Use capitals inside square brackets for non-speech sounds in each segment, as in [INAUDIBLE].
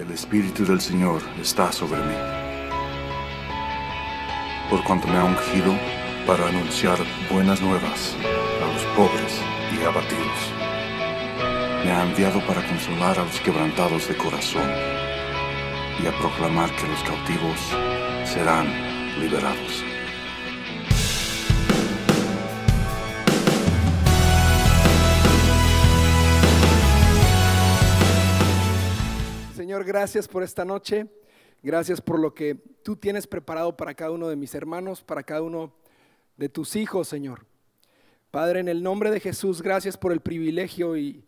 El Espíritu del Señor está sobre mí, por cuanto me ha ungido para anunciar buenas nuevas a los pobres y abatidos. Me ha enviado para consolar a los quebrantados de corazón y a proclamar que los cautivos serán liberados. gracias por esta noche. Gracias por lo que tú tienes preparado para cada uno de mis hermanos, para cada uno de tus hijos, Señor. Padre, en el nombre de Jesús, gracias por el privilegio y,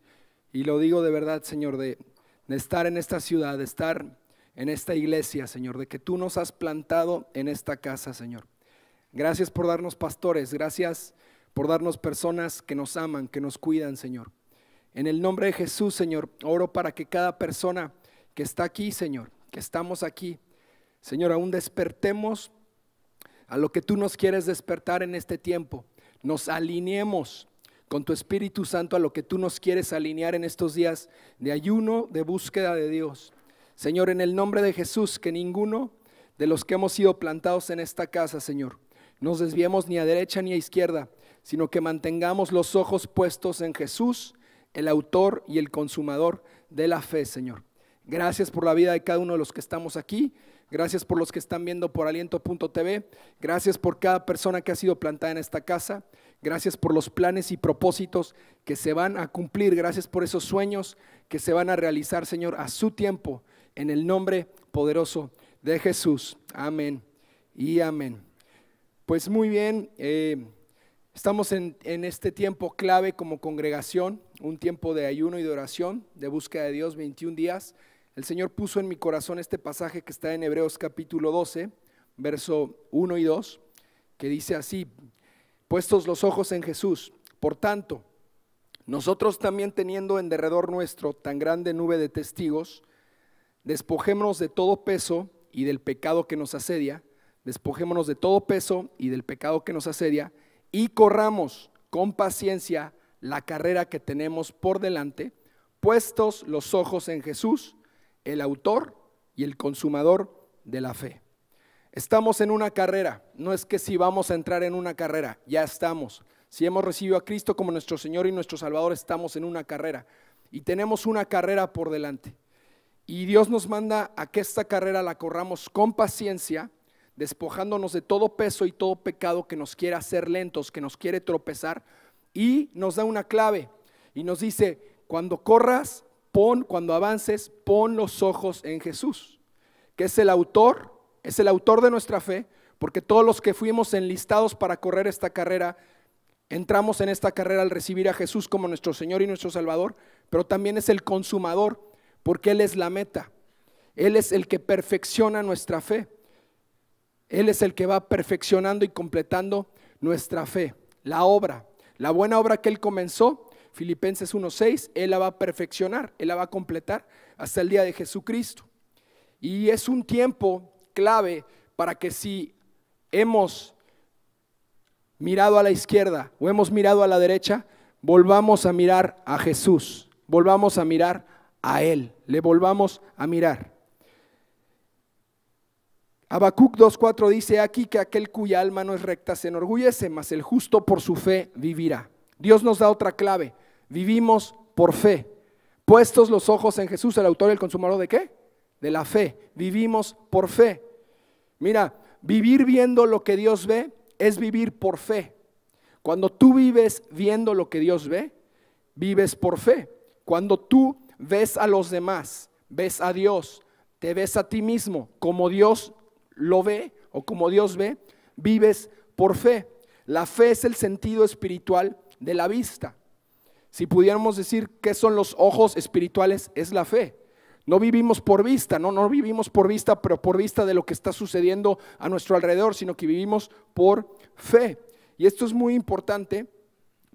lo digo de verdad, Señor, de, de estar en esta ciudad, de estar en esta iglesia, Señor, de que tú nos has plantado en esta casa, Señor. Gracias por darnos pastores, gracias por darnos personas que nos aman, que nos cuidan, Señor. En el nombre de Jesús, Señor, oro para que cada persona que está aquí, Señor, que estamos aquí. Señor, aún despertemos a lo que tú nos quieres despertar en este tiempo. Nos alineemos con tu Espíritu Santo a lo que tú nos quieres alinear en estos días de ayuno, de búsqueda de Dios. Señor, en el nombre de Jesús, que ninguno de los que hemos sido plantados en esta casa, Señor, nos desviemos ni a derecha ni a izquierda, sino que mantengamos los ojos puestos en Jesús, el autor y el consumador de la fe, Señor. Gracias por la vida de cada uno de los que estamos aquí. Gracias por los que están viendo por aliento.tv. Gracias por cada persona que ha sido plantada en esta casa. Gracias por los planes y propósitos que se van a cumplir. Gracias por esos sueños que se van a realizar, Señor, a su tiempo, en el nombre poderoso de Jesús. Amén y amén. Pues muy bien, eh, estamos en, en este tiempo clave como congregación, un tiempo de ayuno y de oración, de búsqueda de Dios, 21 días el Señor puso en mi corazón este pasaje que está en Hebreos capítulo 12, verso 1 y 2, que dice así, puestos los ojos en Jesús, por tanto, nosotros también teniendo en derredor nuestro tan grande nube de testigos, despojémonos de todo peso y del pecado que nos asedia, despojémonos de todo peso y del pecado que nos asedia, y corramos con paciencia la carrera que tenemos por delante, puestos los ojos en Jesús, el autor y el consumador de la fe. Estamos en una carrera, no es que si vamos a entrar en una carrera, ya estamos. Si hemos recibido a Cristo como nuestro Señor y nuestro Salvador, estamos en una carrera y tenemos una carrera por delante. Y Dios nos manda a que esta carrera la corramos con paciencia, despojándonos de todo peso y todo pecado que nos quiera hacer lentos, que nos quiere tropezar, y nos da una clave y nos dice, cuando corras, pon, cuando avances, pon los ojos en Jesús, que es el autor, es el autor de nuestra fe, porque todos los que fuimos enlistados para correr esta carrera, entramos en esta carrera al recibir a Jesús como nuestro Señor y nuestro Salvador, pero también es el consumador, porque Él es la meta, Él es el que perfecciona nuestra fe, Él es el que va perfeccionando y completando nuestra fe, la obra, la buena obra que Él comenzó, Filipenses 1.6, Él la va a perfeccionar, Él la va a completar hasta el día de Jesucristo. Y es un tiempo clave para que si hemos mirado a la izquierda o hemos mirado a la derecha, volvamos a mirar a Jesús, volvamos a mirar a Él, le volvamos a mirar. Habacuc 2.4 dice aquí que aquel cuya alma no es recta se enorgullece, mas el justo por su fe vivirá. Dios nos da otra clave Vivimos por fe. Puestos los ojos en Jesús, el autor y el consumador de qué? De la fe. Vivimos por fe. Mira, vivir viendo lo que Dios ve es vivir por fe. Cuando tú vives viendo lo que Dios ve, vives por fe. Cuando tú ves a los demás, ves a Dios, te ves a ti mismo como Dios lo ve o como Dios ve, vives por fe. La fe es el sentido espiritual de la vista. Si pudiéramos decir qué son los ojos espirituales, es la fe. No vivimos por vista, no, no vivimos por vista, pero por vista de lo que está sucediendo a nuestro alrededor, sino que vivimos por fe. Y esto es muy importante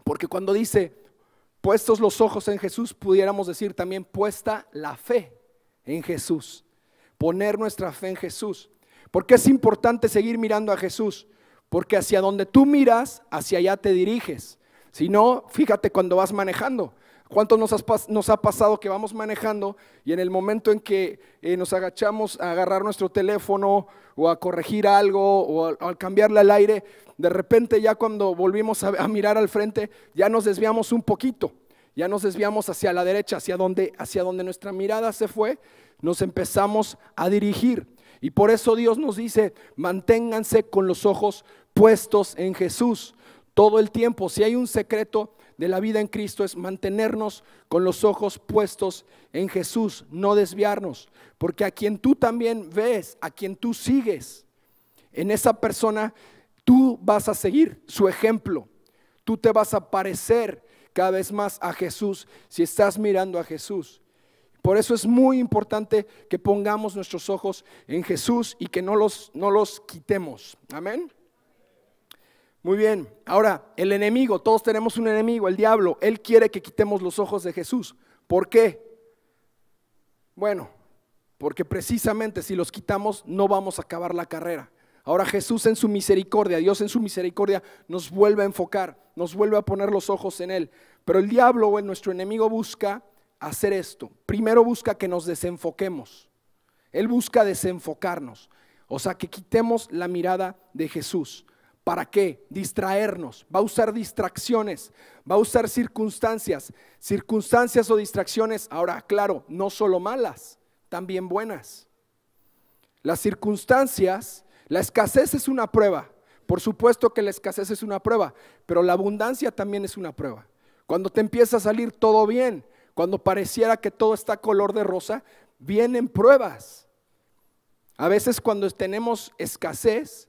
porque cuando dice, puestos los ojos en Jesús, pudiéramos decir también puesta la fe en Jesús, poner nuestra fe en Jesús. Porque es importante seguir mirando a Jesús, porque hacia donde tú miras, hacia allá te diriges. Si no, fíjate cuando vas manejando. ¿Cuánto nos, nos, ha pasado que vamos manejando y en el momento en que eh, nos agachamos a agarrar nuestro teléfono o a corregir algo o al, cambiarle al aire, de repente ya cuando volvimos a, a, mirar al frente, ya nos desviamos un poquito, ya nos desviamos hacia la derecha, hacia donde, hacia donde nuestra mirada se fue, nos empezamos a dirigir. Y por eso Dios nos dice, manténganse con los ojos puestos en Jesús todo el tiempo. Si hay un secreto de la vida en Cristo es mantenernos con los ojos puestos en Jesús, no desviarnos, porque a quien tú también ves, a quien tú sigues, en esa persona tú vas a seguir su ejemplo, tú te vas a parecer cada vez más a Jesús si estás mirando a Jesús. Por eso es muy importante que pongamos nuestros ojos en Jesús y que no los, no los quitemos. Amén. Muy bien, ahora, el enemigo, todos tenemos un enemigo, el diablo, él quiere que quitemos los ojos de Jesús. ¿Por qué? Bueno, porque precisamente si los quitamos no vamos a acabar la carrera. Ahora Jesús en su misericordia, Dios en su misericordia, nos vuelve a enfocar, nos vuelve a poner los ojos en Él. Pero el diablo o nuestro enemigo busca hacer esto. Primero busca que nos desenfoquemos. Él busca desenfocarnos, o sea, que quitemos la mirada de Jesús. ¿Para qué? Distraernos. Va a usar distracciones, va a usar circunstancias. Circunstancias o distracciones, ahora claro, no solo malas, también buenas. Las circunstancias, la escasez es una prueba. Por supuesto que la escasez es una prueba, pero la abundancia también es una prueba. Cuando te empieza a salir todo bien, cuando pareciera que todo está color de rosa, vienen pruebas. A veces cuando tenemos escasez,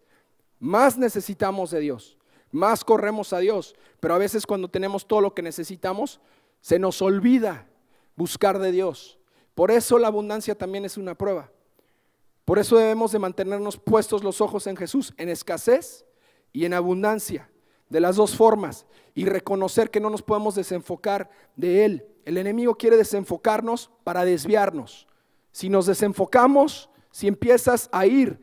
más necesitamos de Dios, más corremos a Dios, pero a veces cuando tenemos todo lo que necesitamos, se nos olvida buscar de Dios. Por eso la abundancia también es una prueba. Por eso debemos de mantenernos puestos los ojos en Jesús, en escasez y en abundancia, de las dos formas, y reconocer que no nos podemos desenfocar de Él. El enemigo quiere desenfocarnos para desviarnos. Si nos desenfocamos, si empiezas a ir,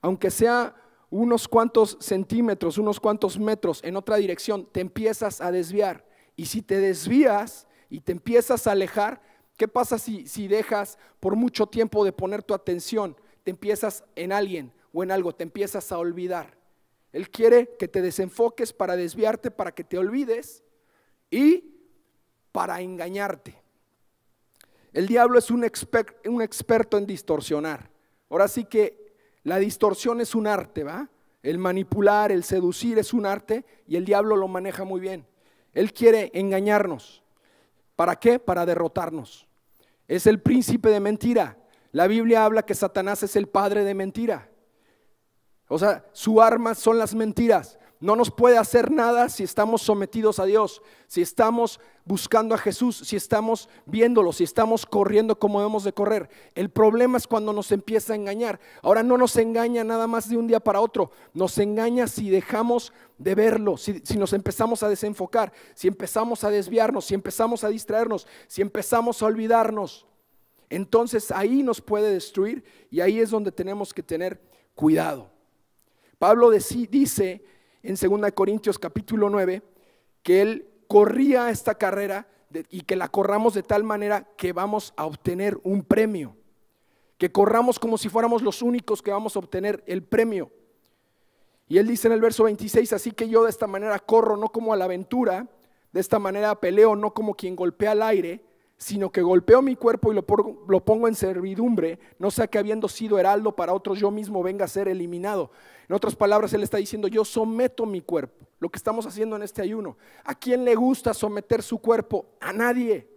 aunque sea unos cuantos centímetros, unos cuantos metros en otra dirección, te empiezas a desviar. Y si te desvías y te empiezas a alejar, ¿qué pasa si, si dejas por mucho tiempo de poner tu atención? Te empiezas en alguien o en algo, te empiezas a olvidar. Él quiere que te desenfoques para desviarte, para que te olvides y para engañarte. El diablo es un, un experto en distorsionar. Ahora sí que la distorsión es un arte, ¿va? El manipular, el seducir es un arte y el diablo lo maneja muy bien. Él quiere engañarnos. ¿Para qué? Para derrotarnos. Es el príncipe de mentira. La Biblia habla que Satanás es el padre de mentira. O sea, su arma son las mentiras no nos puede hacer nada si estamos sometidos a Dios, si estamos buscando a Jesús, si estamos viéndolo, si estamos corriendo como debemos de correr. El problema es cuando nos empieza a engañar. Ahora no nos engaña nada más de un día para otro, nos engaña si dejamos de verlo, si, si nos empezamos a desenfocar, si empezamos a desviarnos, si empezamos a distraernos, si empezamos a olvidarnos. Entonces ahí nos puede destruir y ahí es donde tenemos que tener cuidado. Pablo dice en 2 Corintios capítulo 9, que él corría esta carrera y que la corramos de tal manera que vamos a obtener un premio. Que corramos como si fuéramos los únicos que vamos a obtener el premio. Y él dice en el verso 26, así que yo de esta manera corro, no como a la aventura, de esta manera peleo, no como quien golpea al aire, sino que golpeo mi cuerpo y lo, pongo en servidumbre, no sea que habiendo sido heraldo para otros yo mismo venga a ser eliminado. En otras palabras, él está diciendo, yo someto mi cuerpo, lo que estamos haciendo en este ayuno. ¿A quién le gusta someter su cuerpo? A nadie,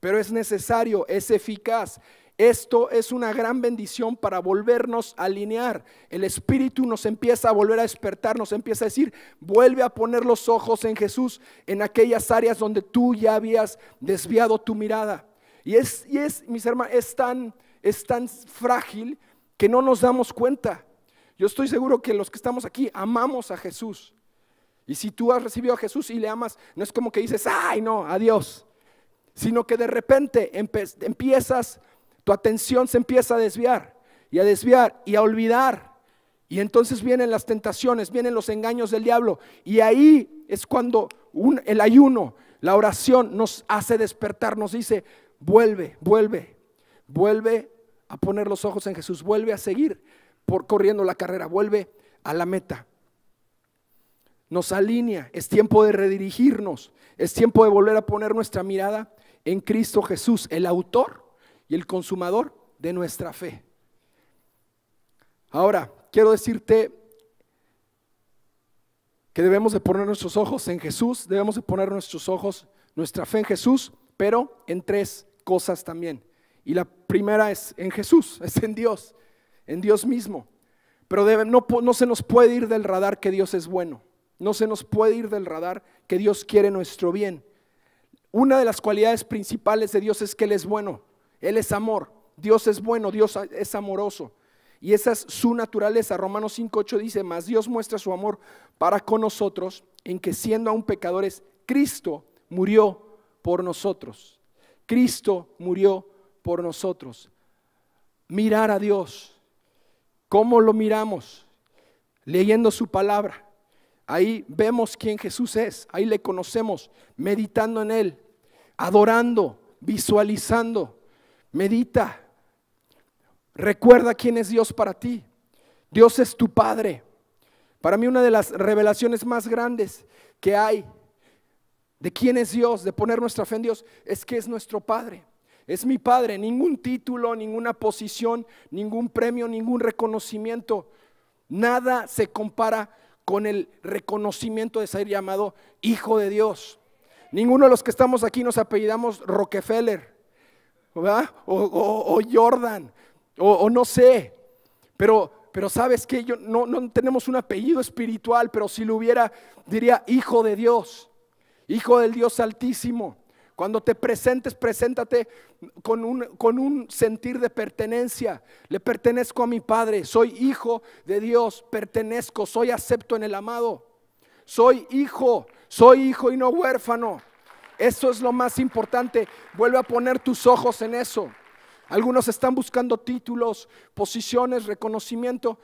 pero es necesario, es eficaz. Esto es una gran bendición para volvernos a alinear. El Espíritu nos empieza a volver a despertar, nos empieza a decir, vuelve a poner los ojos en Jesús, en aquellas áreas donde tú ya habías desviado tu mirada. Y es, y es mis hermanos, es tan, es tan frágil que no nos damos cuenta. Yo estoy seguro que los que estamos aquí amamos a Jesús. Y si tú has recibido a Jesús y le amas, no es como que dices, ay, no, adiós. Sino que de repente empiezas tu atención se empieza a desviar y a desviar y a olvidar. Y entonces vienen las tentaciones, vienen los engaños del diablo. Y ahí es cuando el ayuno, la oración nos hace despertar, nos dice, vuelve, vuelve, vuelve a poner los ojos en Jesús, vuelve a seguir por corriendo la carrera, vuelve a la meta. Nos alinea, es tiempo de redirigirnos, es tiempo de volver a poner nuestra mirada en Cristo Jesús, el autor y el consumador de nuestra fe. Ahora, quiero decirte que debemos de poner nuestros ojos en Jesús, debemos de poner nuestros ojos, nuestra fe en Jesús, pero en tres cosas también. Y la primera es en Jesús, [LAUGHS] es en Dios, en Dios mismo. Pero no, no se nos puede ir del radar que Dios es bueno. No se nos puede ir del radar que Dios quiere nuestro bien. Una de las cualidades principales de Dios es que Él es bueno. Él es amor, Dios es bueno, Dios es amoroso. Y esa es su naturaleza. Romanos 5.8 dice, mas Dios muestra su amor para con nosotros en que siendo aún pecadores, Cristo murió por nosotros. Cristo murió por nosotros. Mirar a Dios. ¿Cómo lo miramos? Leyendo su palabra. Ahí vemos quién Jesús es. Ahí le conocemos, meditando en Él, adorando, visualizando medita, recuerda quién es Dios para ti. Dios es tu Padre. Para mí una de las revelaciones más grandes que hay de quién es Dios, de poner nuestra fe en Dios, es que es nuestro Padre. Es mi Padre. Ningún título, ninguna posición, ningún premio, ningún reconocimiento. Nada se compara con el reconocimiento de ser llamado Hijo de Dios. Ninguno de los que estamos aquí nos apellidamos Rockefeller. O, Jordan, o, no sé. Pero, pero sabes que yo no, tenemos un apellido espiritual, pero si lo hubiera, diría hijo de Dios, hijo del Dios Altísimo. Cuando te presentes, preséntate con un, sentir de pertenencia. Le pertenezco a mi Padre, soy hijo de Dios, pertenezco, soy acepto en el amado. Soy hijo, soy hijo y no huérfano. Eso es lo más importante. Vuelve a poner tus ojos en eso. Algunos están buscando títulos, posiciones, reconocimiento.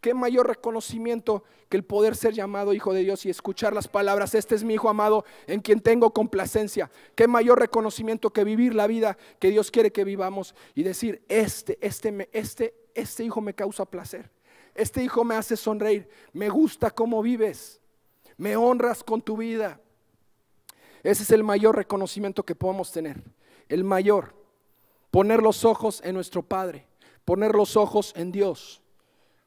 ¿Qué mayor reconocimiento que el poder ser llamado hijo de Dios y escuchar las palabras, este es mi hijo amado en quien tengo complacencia? ¿Qué mayor reconocimiento que vivir la vida que Dios quiere que vivamos y decir, este, este, este, este hijo me causa placer, este hijo me hace sonreír, me gusta cómo vives, me honras con tu vida? Ese es el mayor reconocimiento que podemos tener, el mayor. Poner los ojos en nuestro Padre, poner los ojos en Dios.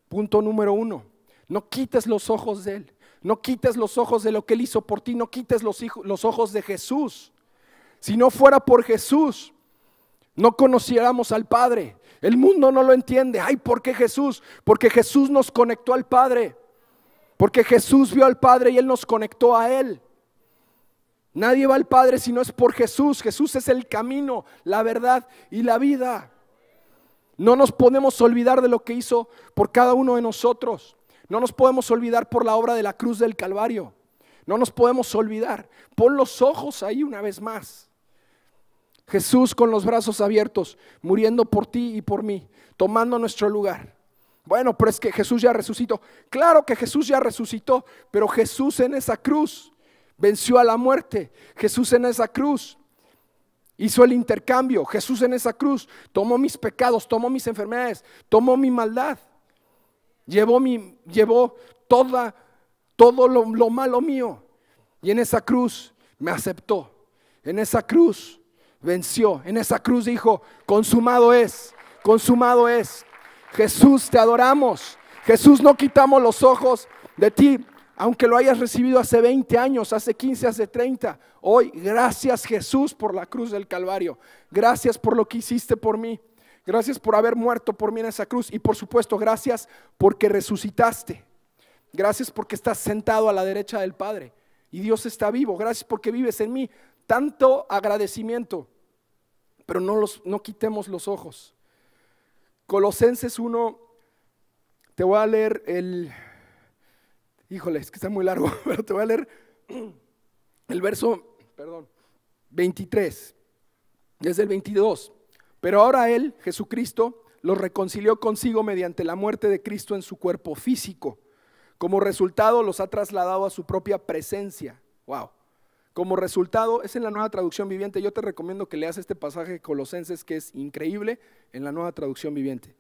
Punto número uno, no quites los ojos de Él, no quites los ojos de lo que Él hizo por ti, no quites los, los ojos de Jesús. Si no fuera por Jesús, no conociéramos al Padre. El mundo no lo entiende. Ay, ¿por qué Jesús? Porque Jesús nos conectó al Padre. Porque Jesús vio al Padre y Él nos conectó a Él. Nadie va al Padre si no es por Jesús. Jesús es el camino, la verdad y la vida. No nos podemos olvidar de lo que hizo por cada uno de nosotros. No nos podemos olvidar por la obra de la cruz del Calvario. No nos podemos olvidar. Pon los ojos ahí una vez más. Jesús con los brazos abiertos, muriendo por ti y por mí, tomando nuestro lugar. Bueno, pero es que Jesús ya resucitó. Claro que Jesús ya resucitó, pero Jesús en esa cruz venció a la muerte. Jesús en esa cruz hizo el intercambio. Jesús en esa cruz tomó mis pecados, tomó mis enfermedades, tomó mi maldad. Llevó, mi, llevó toda, todo lo, lo malo mío. Y en esa cruz me aceptó. En esa cruz venció. En esa cruz dijo, consumado es, consumado es. Jesús, te adoramos. Jesús, no quitamos los ojos de ti aunque lo hayas recibido hace 20 años, hace 15, hace 30, hoy gracias Jesús por la cruz del Calvario, gracias por lo que hiciste por mí, gracias por haber muerto por mí en esa cruz y por supuesto gracias porque resucitaste, gracias porque estás sentado a la derecha del Padre y Dios está vivo, gracias porque vives en mí, tanto agradecimiento, pero no, los, no quitemos los ojos. Colosenses 1, te voy a leer el híjole, es que está muy largo, [LAUGHS] pero te voy a leer el verso, perdón, 23, desde el 22. Pero ahora Él, Jesucristo, los reconcilió consigo mediante la muerte de Cristo en su cuerpo físico. Como resultado, los ha trasladado a su propia presencia. Wow. Como resultado, es en la nueva traducción viviente. Yo te recomiendo que leas este pasaje de Colosenses que es increíble en la nueva traducción viviente.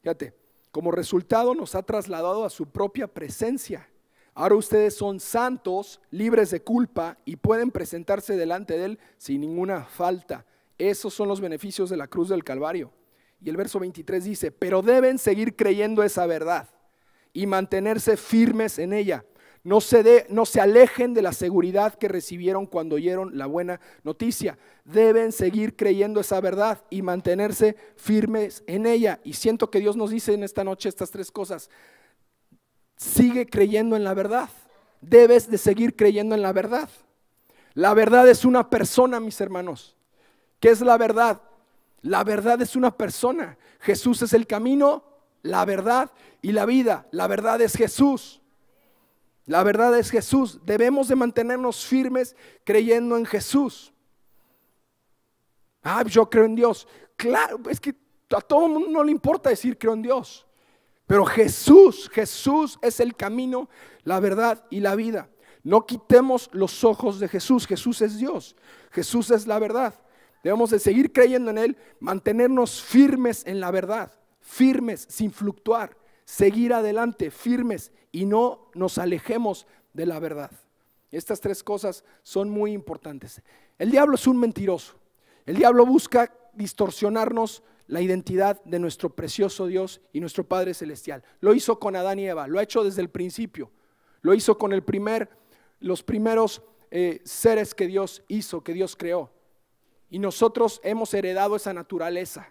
Fíjate, como resultado nos ha trasladado a su propia presencia Ahora ustedes son santos, libres de culpa y pueden presentarse delante de Él sin ninguna falta. Esos son los beneficios de la cruz del Calvario. Y el verso 23 dice, pero deben seguir creyendo esa verdad y mantenerse firmes en ella. No se, de, no se alejen de la seguridad que recibieron cuando oyeron la buena noticia. Deben seguir creyendo esa verdad y mantenerse firmes en ella. Y siento que Dios nos dice en esta noche estas tres cosas. Sigue creyendo en la verdad. Debes de seguir creyendo en la verdad. La verdad es una persona, mis hermanos. ¿Qué es la verdad? La verdad es una persona. Jesús es el camino, la verdad y la vida. La verdad es Jesús. La verdad es Jesús. Debemos de mantenernos firmes creyendo en Jesús. Ah, yo creo en Dios. Claro, es que a todo el mundo no le importa decir creo en Dios. Pero Jesús, Jesús es el camino, la verdad y la vida. No quitemos los ojos de Jesús. Jesús es Dios. Jesús es la verdad. Debemos de seguir creyendo en Él, mantenernos firmes en la verdad, firmes, sin fluctuar, seguir adelante, firmes y no nos alejemos de la verdad. Estas tres cosas son muy importantes. El diablo es un mentiroso. El diablo busca distorsionarnos la identidad de nuestro precioso Dios y nuestro Padre Celestial. Lo hizo con Adán y Eva, lo ha hecho desde el principio, lo hizo con el primer, los primeros eh, seres que Dios hizo, que Dios creó. Y nosotros hemos heredado esa naturaleza.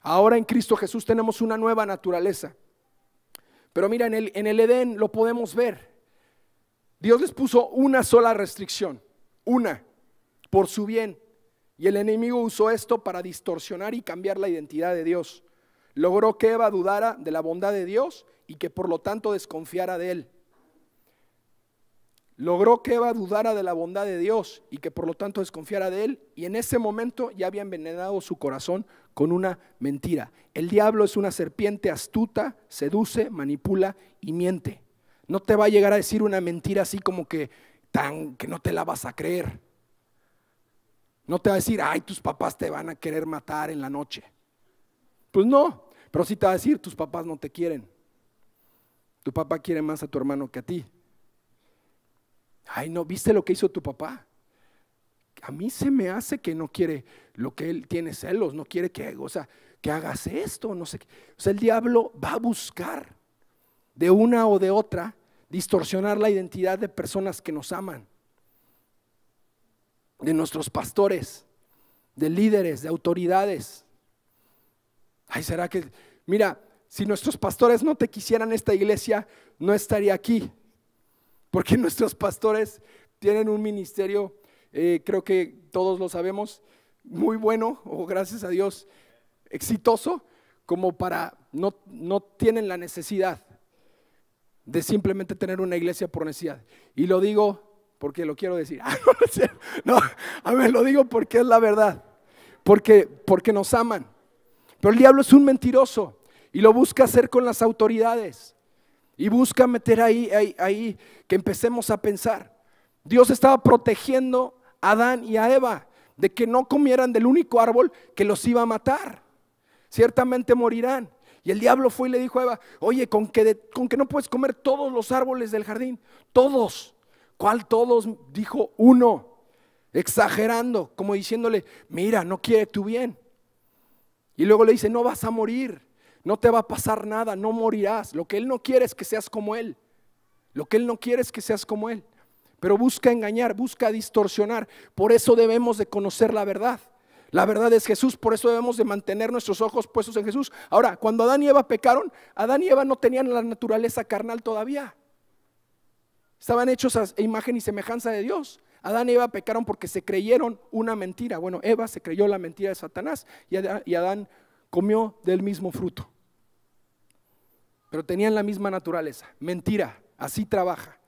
Ahora en Cristo Jesús tenemos una nueva naturaleza. Pero mira, en el Edén lo podemos ver. Dios les puso una sola restricción, una, por su bien, y el enemigo usó esto para distorsionar y cambiar la identidad de Dios. Logró que Eva dudara de la bondad de Dios y que por lo tanto desconfiara de él. Logró que Eva dudara de la bondad de Dios y que por lo tanto desconfiara de él. Y en ese momento ya había envenenado su corazón con una mentira. El diablo es una serpiente astuta, seduce, manipula y miente. No te va a llegar a decir una mentira así como que tan que no te la vas a creer. No te va a decir, ay, tus papás te van a querer matar en la noche. Pues no, pero sí te va a decir, tus papás no te quieren. Tu papá quiere más a tu hermano que a ti. Ay, no, ¿viste lo que hizo tu papá? A mí se me hace que no quiere lo que él tiene celos, no quiere que, o sea, que hagas esto, no sé qué. O sea, el diablo va a buscar de una o de otra distorsionar la identidad de personas que nos aman de nuestros pastores, de líderes, de autoridades. Ay, será que, mira, si nuestros pastores no te quisieran esta iglesia, no estaría aquí. Porque [LAUGHS] nuestros pastores tienen un ministerio, eh, creo que todos lo sabemos, muy bueno, o gracias a Dios, exitoso, como para, no, no tienen la necesidad de simplemente tener una iglesia por necesidad. Y lo digo porque lo quiero decir. [LAUGHS] Ah, no, a ver, lo digo porque es la verdad, porque, porque nos aman. Pero el diablo es un mentiroso y lo busca hacer con las autoridades y busca meter ahí, ahí, que empecemos a pensar. Dios estaba protegiendo a Adán y a Eva de que no comieran del único árbol que los iba a matar. Ciertamente morirán. Y el diablo fue y le dijo a Eva, oye, con que, con que no puedes comer todos los árboles del jardín, todos cual todos? Dijo uno, exagerando, como diciéndole, mira, no quiere tu bien. Y luego le dice, no vas a morir, no te va a pasar nada, no morirás. Lo que él no quiere es que seas como él. Lo que él no quiere es que seas como él. Pero busca engañar, busca distorsionar. Por eso debemos de conocer la verdad. La verdad es Jesús, por eso debemos de mantener nuestros ojos puestos en Jesús. Ahora, cuando Adán y Eva pecaron, Adán y Eva no tenían la naturaleza carnal todavía. Estaban hechos a imagen y semejanza de Dios. Adán y Eva pecaron porque se creyeron una mentira. Bueno, Eva se creyó la mentira de Satanás y Adán comió del mismo fruto. Pero tenían la misma naturaleza. Mentira, así trabaja.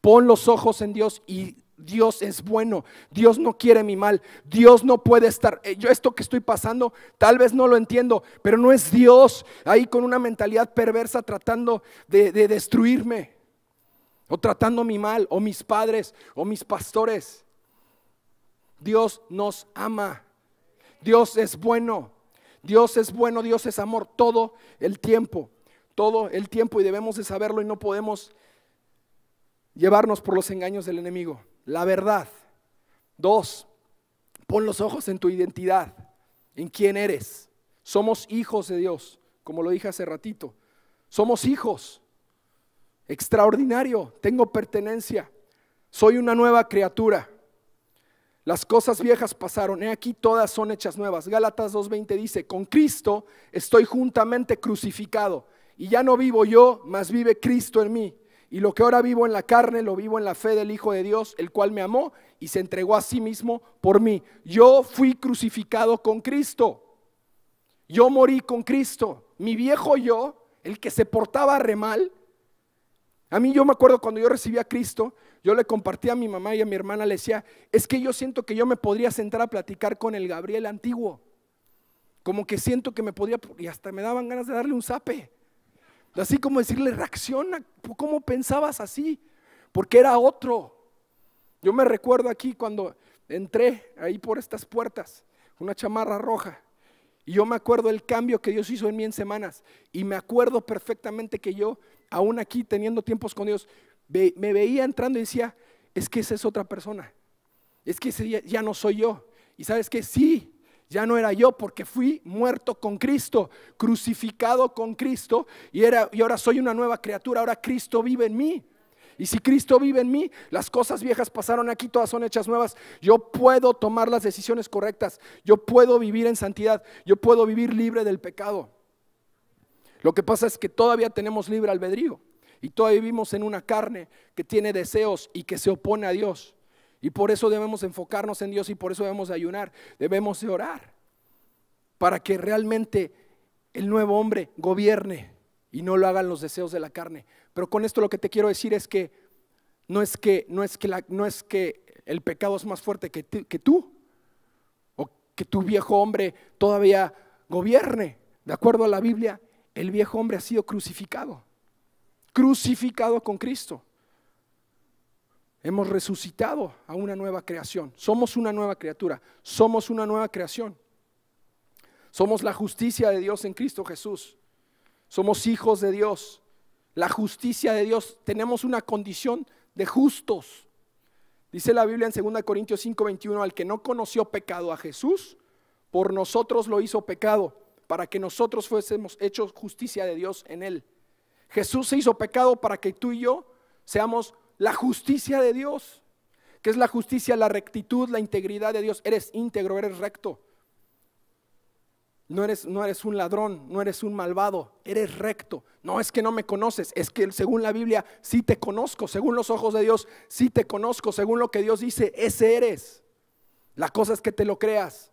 Pon los ojos en Dios y Dios es bueno, Dios no quiere mi mal, Dios no puede estar. Eh, yo esto que estoy pasando tal vez no lo entiendo, pero no es Dios ahí con una mentalidad perversa tratando de, de destruirme o tratando mi mal, o mis padres, o mis pastores. Dios nos ama. Dios es bueno. Dios es bueno, Dios es amor todo el tiempo. Todo el tiempo y debemos de saberlo y no podemos llevarnos por los engaños del enemigo. La verdad. Dos, pon los ojos en tu identidad, en quién eres. Somos hijos de Dios, como lo dije hace ratito. Somos hijos. Extraordinario, tengo pertenencia, soy una nueva criatura. Las cosas viejas pasaron, he aquí todas son hechas nuevas. Gálatas 2.20 dice, con Cristo estoy juntamente crucificado y ya no vivo yo, mas vive Cristo en mí. Y lo que ahora vivo en la carne, lo vivo en la fe del Hijo de Dios, el cual me amó y se entregó a sí mismo por mí. Yo fui crucificado con Cristo. Yo morí con Cristo. Mi viejo yo, el que se portaba re mal, a mí yo me acuerdo cuando yo recibí a Cristo, yo le compartí a mi mamá y a mi hermana, le decía, es que yo siento que yo me podría sentar a platicar con el Gabriel antiguo. Como que siento que me podría, y hasta me daban ganas de darle un zape. Así como decirle, reacciona, ¿cómo pensabas así? Porque era otro. Yo me recuerdo aquí cuando entré ahí por estas puertas, una chamarra roja. Y yo me acuerdo el cambio que Dios hizo en mí en semanas. Y me acuerdo perfectamente que yo aún aquí teniendo tiempos con Dios, me veía entrando y decía, es que esa es otra persona, es que ese ya no soy yo. Y sabes que sí, ya no era yo porque fui muerto con Cristo, crucificado con Cristo y, era, y ahora soy una nueva criatura, ahora Cristo vive en mí. Y si Cristo vive en mí, las cosas viejas pasaron aquí, todas son hechas nuevas. Yo puedo tomar las decisiones correctas, yo puedo vivir en santidad, yo puedo vivir libre del pecado. Lo que pasa es que todavía tenemos libre albedrío y todavía vivimos en una carne que tiene deseos y que se opone a Dios. Y por eso debemos enfocarnos en Dios y por eso debemos ayunar, debemos de orar, para que realmente el nuevo hombre gobierne y no lo hagan los deseos de la carne. Pero con esto lo que te quiero decir es que no es que, no es que, no es que el pecado es más fuerte que, que tú, o que tu viejo hombre todavía gobierne, de acuerdo a la Biblia el viejo hombre ha sido crucificado, crucificado con Cristo. Hemos resucitado a una nueva creación. Somos una nueva criatura. Somos una nueva creación. Somos la justicia de Dios en Cristo Jesús. Somos hijos de Dios. La justicia de Dios. Tenemos una condición de justos. Dice la Biblia en 2 Corintios 5:21, al que no conoció pecado a Jesús, por nosotros lo hizo pecado para que nosotros fuésemos hechos justicia de Dios en Él. Jesús se hizo pecado para que tú y yo seamos la justicia de Dios. que es la justicia? La rectitud, la integridad de Dios. Eres íntegro, eres recto. No eres, no eres un ladrón, no eres un malvado, eres recto. No es que no me conoces, es que según la Biblia sí te conozco, según los ojos de Dios sí te conozco, según lo que Dios dice, ese eres. La cosa es que te lo creas.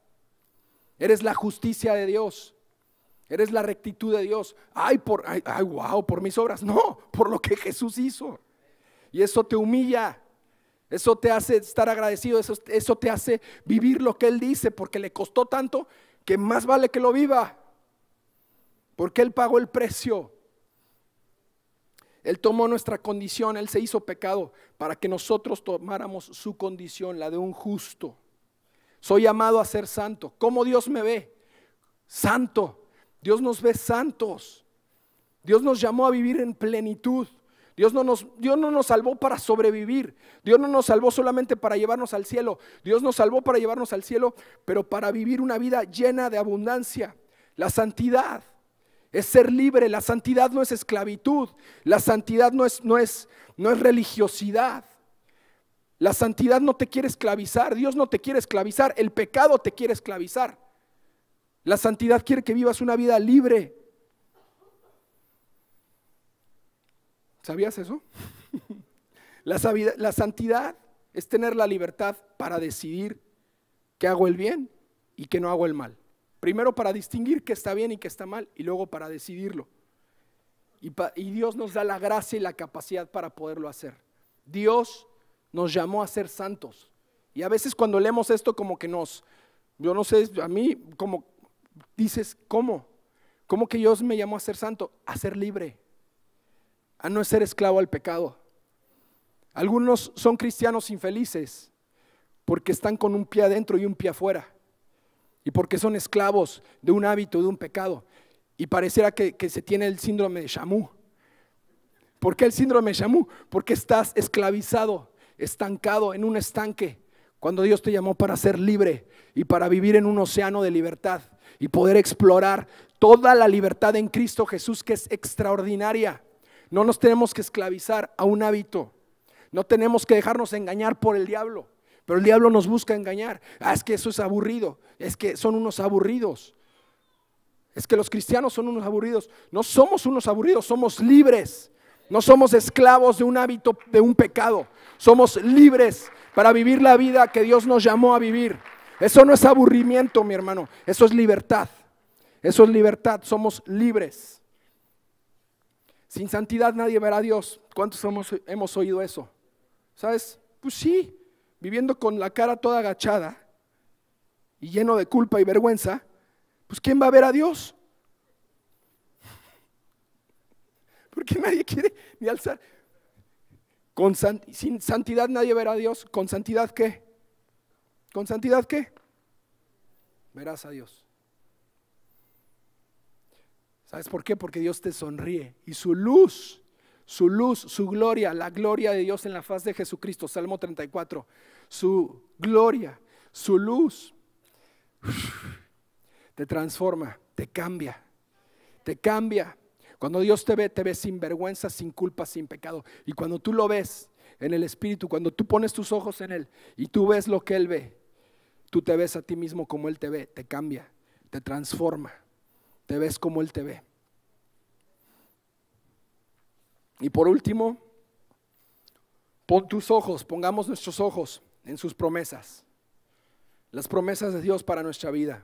Eres la justicia de Dios. Eres la rectitud de Dios. Ay, por, ay, ay, wow, por mis obras. No, por lo que Jesús hizo. Y eso te humilla. Eso te hace estar agradecido. Eso, eso te hace vivir lo que Él dice, porque le costó tanto que más vale que lo viva. Porque Él pagó el precio. Él tomó nuestra condición, Él se hizo pecado para que nosotros tomáramos su condición, la de un justo. Soy llamado a ser santo. ¿Cómo Dios me ve? Santo. Dios nos ve santos. Dios nos llamó a vivir en plenitud. Dios no, nos, Dios no nos salvó para sobrevivir. Dios no nos salvó solamente para llevarnos al cielo. Dios nos salvó para llevarnos al cielo, pero para vivir una vida llena de abundancia. La santidad es ser libre. La santidad no es esclavitud. La santidad es, no es religiosidad. La santidad no te quiere esclavizar. Dios no te quiere esclavizar. El pecado te quiere esclavizar. La santidad quiere que vivas una vida libre. ¿Sabías eso? [LAUGHS] la, santidad es tener la libertad para decidir que hago el bien y que no hago el mal. Primero para distinguir qué está bien y qué está mal y luego para decidirlo. Y, y, Dios nos da la gracia y la capacidad para poderlo hacer. Dios nos llamó a ser santos. Y a veces cuando leemos esto como que nos, yo no sé, a mí como dices, ¿cómo? ¿Cómo que Dios me llamó a ser santo? A ser libre, a no ser esclavo al pecado. Algunos son cristianos infelices porque están con un pie adentro y un pie afuera. Y porque son esclavos de un hábito, de un pecado. Y pareciera que, que se tiene el síndrome de Shamu. ¿Por qué el síndrome de Shamu? Porque estás esclavizado, estancado en un estanque, cuando Dios te llamó para ser libre y para vivir en un océano de libertad y poder explorar toda la libertad en Cristo Jesús que es extraordinaria. No nos tenemos que esclavizar a un hábito. No tenemos que dejarnos engañar por el diablo. Pero el diablo nos busca engañar. Ah, es que eso es aburrido. Es que son unos aburridos. Es que los cristianos son unos aburridos. No somos unos aburridos, somos libres. No somos esclavos de un hábito, de un pecado. Somos libres para vivir la vida que Dios nos llamó a vivir. Eso no es aburrimiento, mi hermano. Eso es libertad. Eso es libertad. Somos libres. Sin santidad nadie verá a Dios. ¿Cuántos hemos, hemos oído eso? ¿Sabes? Pues sí, viviendo con la cara toda agachada y lleno de culpa y vergüenza, pues ¿quién va a ver a Dios? [LAUGHS] Porque nadie quiere ni alzar. sin santidad nadie verá a Dios. ¿Con santidad qué? ¿Con santidad qué? Verás a Dios. ¿Sabes por qué? Porque Dios te sonríe y su luz, su luz, su gloria, la gloria de Dios en la faz de Jesucristo, Salmo 34, su gloria, su luz, te transforma, te cambia, te cambia. Cuando Dios te ve, te ve sin vergüenza, sin culpa, sin pecado. Y cuando tú lo ves en el Espíritu, cuando tú pones tus ojos en Él y tú ves lo que Él ve, Tú te ves a ti mismo como Él te ve, te cambia, te transforma, te ves como Él te ve. Y por último, pon tus ojos, pongamos nuestros ojos en sus promesas, las promesas de Dios para nuestra vida.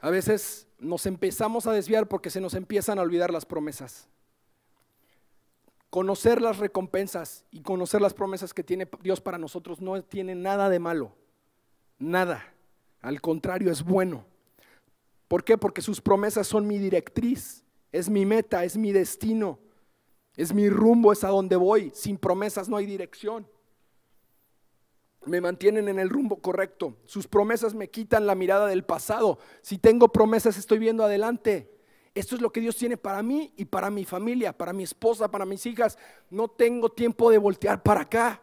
A veces nos empezamos a desviar porque se nos empiezan a olvidar las promesas. Conocer las recompensas y conocer las promesas que tiene Dios para nosotros no tiene nada de malo, nada. Al contrario, es bueno. ¿Por qué? Porque sus promesas son mi directriz, es mi meta, es mi destino, es mi rumbo, es a donde voy. Sin promesas no hay dirección. Me mantienen en el rumbo correcto. Sus promesas me quitan la mirada del pasado. Si tengo promesas estoy viendo adelante. Esto es lo que Dios tiene para mí y para mi familia, para mi esposa, para mis hijas. No tengo tiempo de voltear para acá.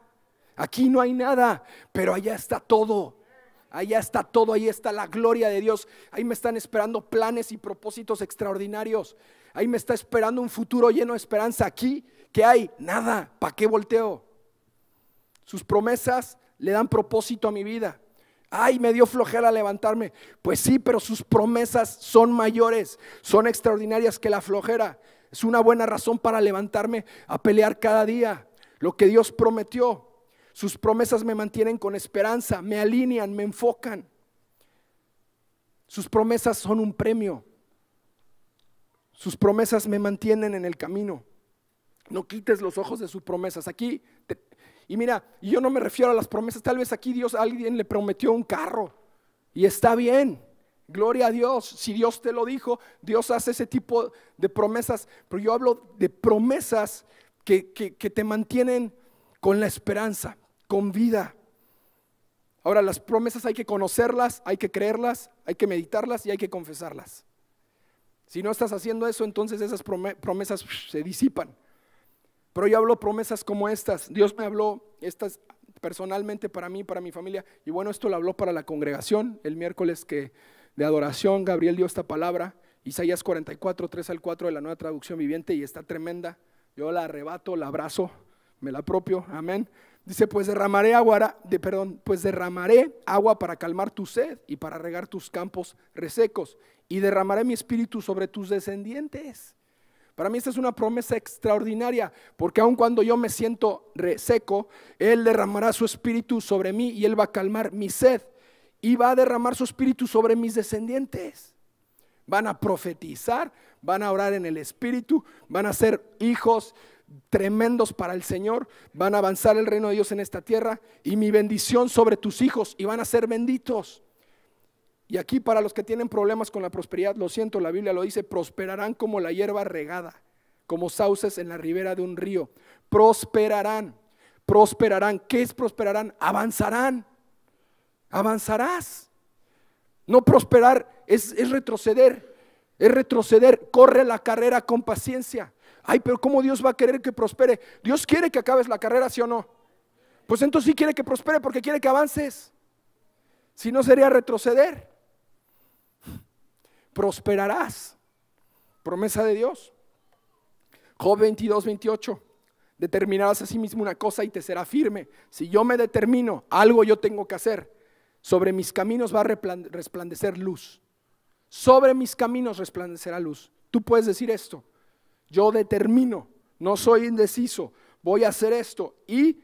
Aquí no hay nada, pero allá está todo. Allá está todo, ahí está la gloria de Dios. Ahí me están esperando planes y propósitos extraordinarios. Ahí me está esperando un futuro lleno de esperanza. Aquí, que hay? Nada. ¿Para qué volteo? Sus promesas le dan propósito a mi vida. Ay, me dio flojera levantarme. Pues sí, pero sus promesas son mayores, son extraordinarias que la flojera. Es una buena razón para levantarme a pelear cada día. Lo que Dios prometió, sus promesas me mantienen con esperanza, me alinean, me enfocan. Sus promesas son un premio. Sus promesas me mantienen en el camino. No quites los ojos de sus promesas. Aquí te, y mira, yo no me refiero a las promesas, tal vez aquí Dios a alguien le prometió un carro y está bien. Gloria a Dios, si Dios te lo dijo, Dios hace ese tipo de promesas, pero yo hablo de promesas que te mantienen con la esperanza, con vida. Ahora, las promesas hay que conocerlas, hay que creerlas, hay que meditarlas y hay que confesarlas. Si no estás haciendo eso, entonces esas promesas se disipan. Pero yo hablo promesas como estas. Dios me habló estas personalmente para mí, para mi familia. Y bueno, esto lo habló para la congregación el miércoles que de adoración Gabriel dio esta palabra. Isaías 44, 3 al 4 de la nueva traducción viviente y está tremenda. Yo la arrebato, la abrazo, me la apropio. Amén. Dice, pues derramaré agua, de, perdón, pues derramaré agua para calmar tu sed y para regar tus campos resecos y derramaré mi espíritu sobre tus descendientes para mí esta es una promesa extraordinaria, porque aun cuando yo me siento reseco, Él derramará su espíritu sobre mí y Él va a calmar mi sed y va a derramar su espíritu sobre mis descendientes. Van a profetizar, van a orar en el espíritu, van a ser hijos tremendos para el Señor, van a avanzar el reino de Dios en esta tierra y mi bendición sobre tus hijos y van a ser benditos. Y aquí para los que tienen problemas con la prosperidad, lo siento, la Biblia lo dice, prosperarán como la hierba regada, como sauces en la ribera de un río. Prosperarán, prosperarán. ¿Qué es prosperarán? Avanzarán, avanzarás. No prosperar es, es retroceder, es retroceder. Corre la carrera con paciencia. Ay, pero ¿cómo Dios va a querer que prospere? Dios quiere que acabes la carrera, ¿sí o no? Pues entonces sí quiere que prospere porque quiere que avances. Si no sería retroceder prosperarás. Promesa de Dios. Job 22, 28. Determinarás a sí mismo una cosa y te será firme. Si yo me determino, algo yo tengo que hacer. Sobre mis caminos va a resplandecer luz. Sobre mis caminos resplandecerá luz. Tú puedes decir esto. Yo determino, no soy indeciso, voy a hacer esto y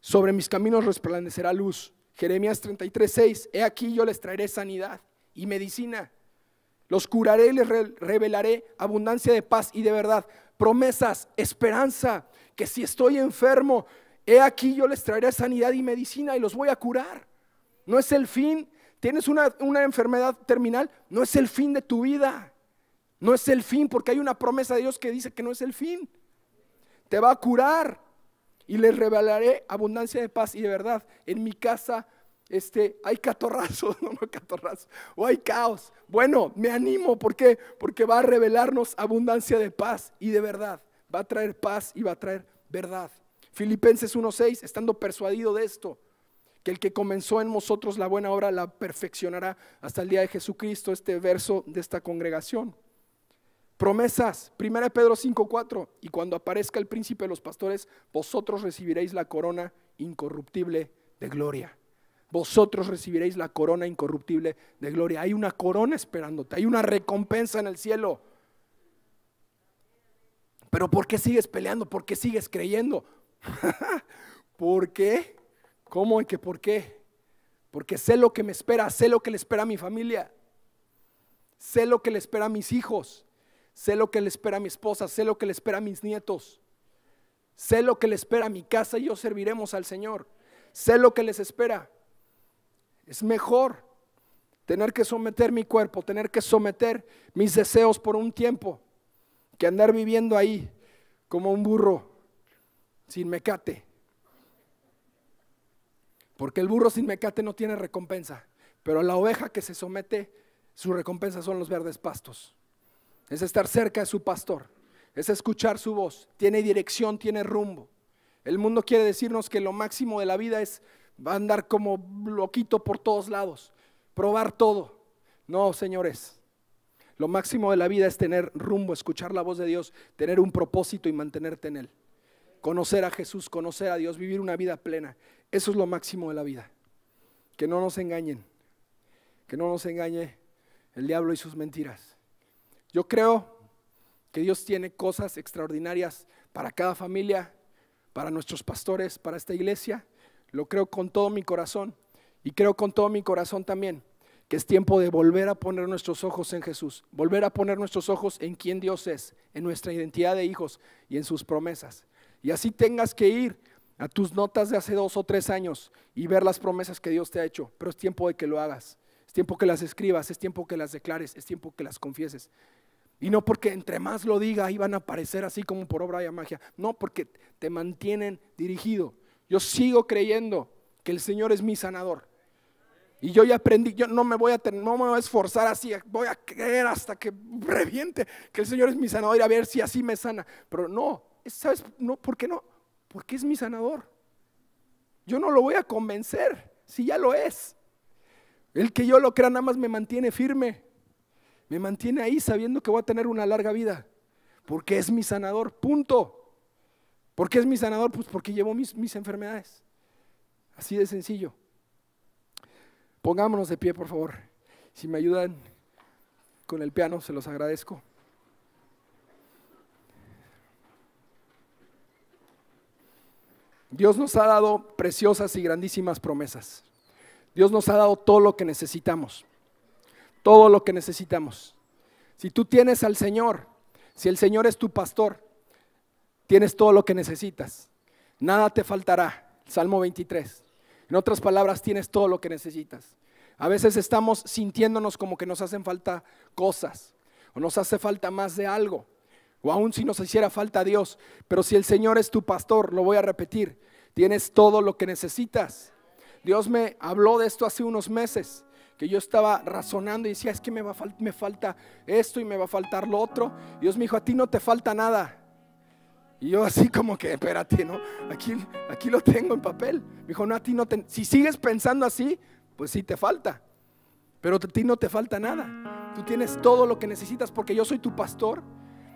sobre mis caminos resplandecerá luz. Jeremías 33, 6. He aquí yo les traeré sanidad y medicina los curaré y les revelaré abundancia de paz y de verdad, promesas, esperanza, que si estoy enfermo, he aquí yo les traeré sanidad y medicina y los voy a curar. No es el fin. Tienes una, enfermedad terminal, no es el fin de tu vida. No es el fin, porque hay una promesa de Dios que dice que no es el fin. Te va a curar y les revelaré abundancia de paz y de verdad. En mi casa este, hay catorrazos, [LAUGHS] no, no catorrazos, o hay caos. Bueno, me animo, ¿por qué? Porque va a revelarnos abundancia de paz y de verdad. Va a traer paz y va a traer verdad. Filipenses 1.6, estando persuadido de esto, que el que comenzó en nosotros la buena obra la perfeccionará hasta el día de Jesucristo, este verso de esta congregación. Promesas, 1 Pedro 5.4, y cuando aparezca el príncipe de los pastores, vosotros recibiréis la corona incorruptible de gloria vosotros recibiréis la corona incorruptible de gloria. Hay una corona esperándote, hay una recompensa en el cielo. Pero ¿por qué sigues peleando? ¿Por qué sigues creyendo? [LAUGHS] ¿Por qué? ¿Cómo y que por qué? Porque sé lo que me espera, sé lo que le espera a mi familia, sé lo que le espera a mis hijos, sé lo que le espera a mi esposa, sé lo que le espera a mis nietos, sé lo que le espera a mi casa y yo serviremos al Señor, sé lo que les espera. Es mejor tener que someter mi cuerpo, tener que someter mis deseos por un tiempo, que andar viviendo ahí como un burro sin mecate. Porque el burro sin mecate no tiene recompensa, pero la oveja que se somete, su recompensa son los verdes pastos. Es estar cerca de su pastor, es escuchar su voz, tiene dirección, tiene rumbo. El mundo quiere decirnos que lo máximo de la vida es Va a andar como loquito por todos lados, probar todo. No, señores. Lo máximo de la vida es tener rumbo, escuchar la voz de Dios, tener un propósito y mantenerte en él. Conocer a Jesús, conocer a Dios, vivir una vida plena. Eso es lo máximo de la vida. Que no nos engañen. Que no nos engañe el diablo y sus mentiras. Yo creo que Dios tiene cosas extraordinarias para cada familia, para nuestros pastores, para esta iglesia. Lo creo con todo mi corazón y creo con todo mi corazón también que es tiempo de volver a poner nuestros ojos en Jesús, volver a poner nuestros ojos en quién Dios es, en nuestra identidad de hijos y en sus promesas. Y así tengas que ir a tus notas de hace dos o tres años y ver las promesas que Dios te ha hecho, pero es tiempo de que lo hagas, es tiempo que las escribas, es tiempo que las declares, es tiempo que las confieses. Y no porque entre más lo diga, ahí van a aparecer así como por obra de magia. No, porque te mantienen dirigido, yo sigo creyendo que el Señor es mi sanador. Y yo ya aprendí, yo no me voy a, no me voy a esforzar así, voy a creer hasta que reviente que el Señor es mi sanador y a ver si así me sana. Pero no, ¿sabes? No, ¿por qué no? Porque es mi sanador. Yo no lo voy a convencer si ya lo es. El que yo lo crea nada más me mantiene firme. Me mantiene ahí sabiendo que voy a tener una larga vida. Porque es mi sanador. Punto. ¿Por qué es mi sanador? Pues porque llevo mis, mis enfermedades. Así de sencillo. Pongámonos de pie, por favor. Si me ayudan con el piano, se los agradezco. Dios nos ha dado preciosas y grandísimas promesas. Dios nos ha dado todo lo que necesitamos. Todo lo que necesitamos. Si tú tienes al Señor, si el Señor es tu pastor, tienes todo lo que necesitas, nada te faltará. Salmo 23. En otras palabras, tienes todo lo que necesitas. A veces estamos sintiéndonos como que nos hacen falta cosas o nos hace falta más de algo o aún si nos hiciera falta Dios. Pero si el Señor es tu pastor, lo voy a repetir, tienes todo lo que necesitas. Dios me habló de esto hace unos meses, que yo estaba razonando y decía, es que me, va, me falta esto y me va a faltar lo otro. Dios me dijo, a ti no te falta nada. Y yo así como que, espérate, ¿no? Aquí, aquí lo tengo en papel. Me dijo, no, a ti no te... Si sigues pensando así, pues sí te falta. Pero a ti no te falta nada. Tú tienes todo lo que necesitas porque yo soy tu pastor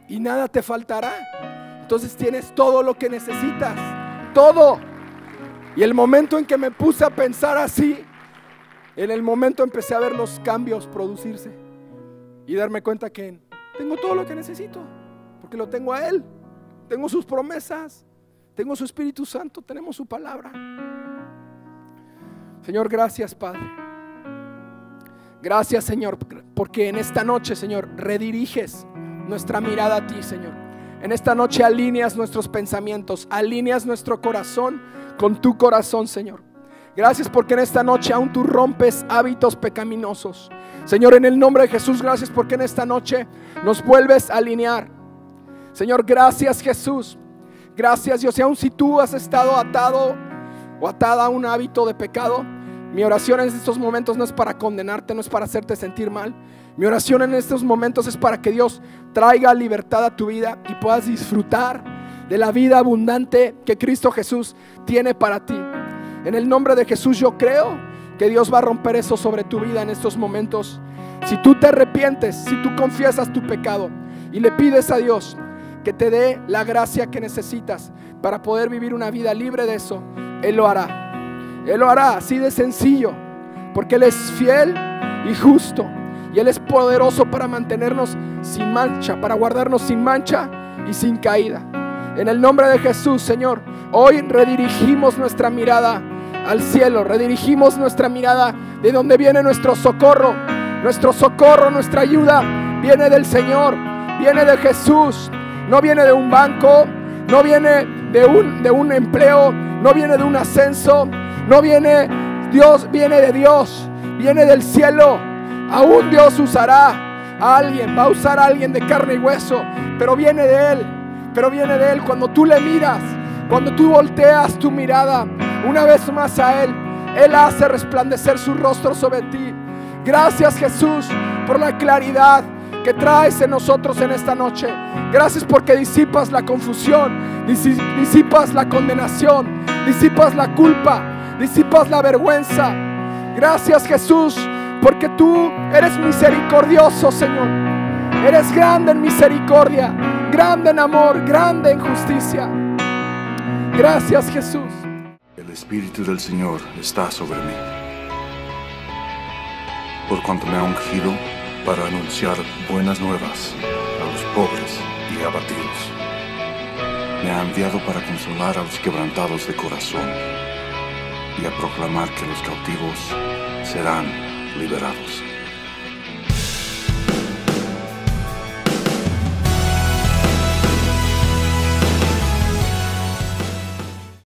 y nada te faltará. Entonces tienes todo lo que necesitas. Todo. Y el momento en que me puse a pensar así, en el momento empecé a ver los cambios producirse y darme cuenta que tengo todo lo que necesito porque lo tengo a Él tengo sus promesas, tengo su Espíritu Santo, tenemos su palabra. Señor, gracias, Padre. Gracias, Señor, porque en esta noche, Señor, rediriges nuestra mirada a ti, Señor. En esta noche alineas nuestros pensamientos, alineas nuestro corazón con tu corazón, Señor. Gracias porque en esta noche aún tú rompes hábitos pecaminosos. Señor, en el nombre de Jesús, gracias porque en esta noche nos vuelves a alinear Señor, gracias Jesús. Gracias Dios. Y aun si tú has estado atado o atada a un hábito de pecado, mi oración en estos momentos no es para condenarte, no es para hacerte sentir mal. Mi oración en estos momentos es para que Dios traiga libertad a tu vida y puedas disfrutar de la vida abundante que Cristo Jesús tiene para ti. En el nombre de Jesús yo creo que Dios va a romper eso sobre tu vida en estos momentos. Si tú te arrepientes, si tú confiesas tu pecado y le pides a Dios que te dé la gracia que necesitas para poder vivir una vida libre de eso, Él lo hará. Él lo hará así de sencillo, porque Él es fiel y justo. Y Él es poderoso para mantenernos sin mancha, para guardarnos sin mancha y sin caída. En el nombre de Jesús, Señor, hoy redirigimos nuestra mirada al cielo, redirigimos nuestra mirada de donde viene nuestro socorro. Nuestro socorro, nuestra ayuda viene del Señor, viene de Jesús, no viene de un banco, no viene de un, de un empleo, no viene de un ascenso, no viene, Dios viene de Dios, viene del cielo. Aún Dios usará a alguien, va a usar a alguien de carne y hueso, pero viene de Él, pero viene de Él. Cuando tú le miras, cuando tú volteas tu mirada una vez más a Él, Él hace resplandecer su rostro sobre ti. Gracias Jesús por la claridad que traes en nosotros en esta noche. Gracias porque disipas la confusión, disipas la condenación, disipas la culpa, disipas la vergüenza. Gracias Jesús porque tú eres misericordioso, Señor. Eres grande en misericordia, grande en amor, grande en justicia. Gracias Jesús. El Espíritu del Señor está sobre mí. Por cuanto me ha ungido para anunciar buenas nuevas a los pobres y abatidos. Me ha enviado para consolar a los quebrantados de corazón y a proclamar que los cautivos serán liberados.